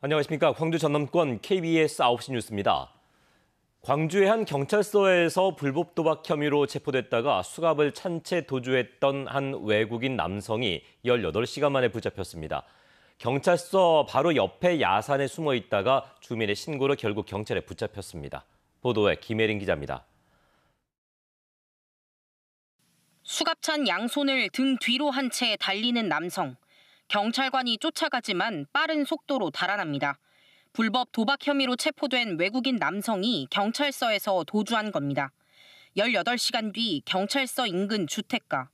안녕하십니까. 광주 전남권 KBS 9시 뉴스입니다. 광주의 한 경찰서에서 불법 도박 혐의로 체포됐다가 수갑을 찬 채 도주했던 한 외국인 남성이 18시간 만에 붙잡혔습니다. 경찰서 바로 옆에 야산에 숨어 있다가 주민의 신고로 결국 경찰에 붙잡혔습니다. 보도에 김혜린 기자입니다. 수갑찬 양손을 등 뒤로 한 채 달리는 남성. 경찰관이 쫓아가지만 빠른 속도로 달아납니다. 불법 도박 혐의로 체포된 외국인 남성이 경찰서에서 도주한 겁니다. 18시간 뒤 경찰서 인근 주택가.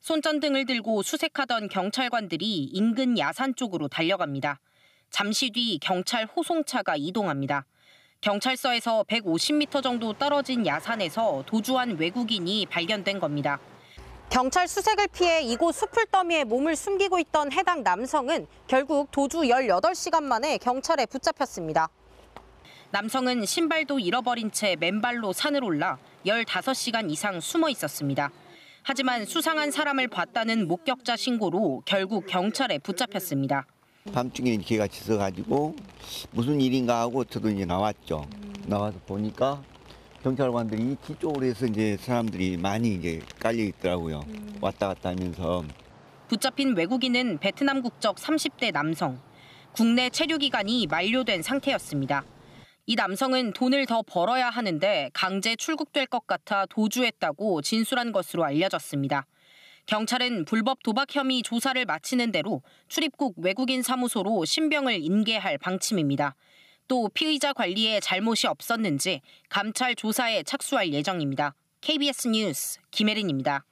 손전등을 들고 수색하던 경찰관들이 인근 야산 쪽으로 달려갑니다. 잠시 뒤 경찰 호송차가 이동합니다. 경찰서에서 150m 정도 떨어진 야산에서 도주한 외국인이 발견된 겁니다. 경찰 수색을 피해 이곳 수풀 더미에 몸을 숨기고 있던 해당 남성은 결국 도주 18시간 만에 경찰에 붙잡혔습니다. 남성은 신발도 잃어버린 채 맨발로 산을 올라 15시간 이상 숨어 있었습니다. 하지만 수상한 사람을 봤다는 목격자 신고로 결국 경찰에 붙잡혔습니다. 밤중에 이렇게 같이 어가지고 무슨 일인가 하고 저도 이제 나왔죠. 나와서 보니까 경찰관들이 이 뒤쪽으로 해서 이제 사람들이 많이 이제 깔려 있더라고요. 음. 왔다 갔다 하면서. 붙잡힌 외국인은 베트남 국적 30대 남성. 국내 체류 기간이 만료된 상태였습니다. 이 남성은 돈을 더 벌어야 하는데 강제 출국될 것 같아 도주했다고 진술한 것으로 알려졌습니다. 경찰은 불법 도박 혐의 조사를 마치는 대로 출입국 외국인 사무소로 신병을 인계할 방침입니다. 또 피의자 관리에 잘못이 없었는지 감찰 조사에 착수할 예정입니다. KBS 뉴스 김혜린입니다.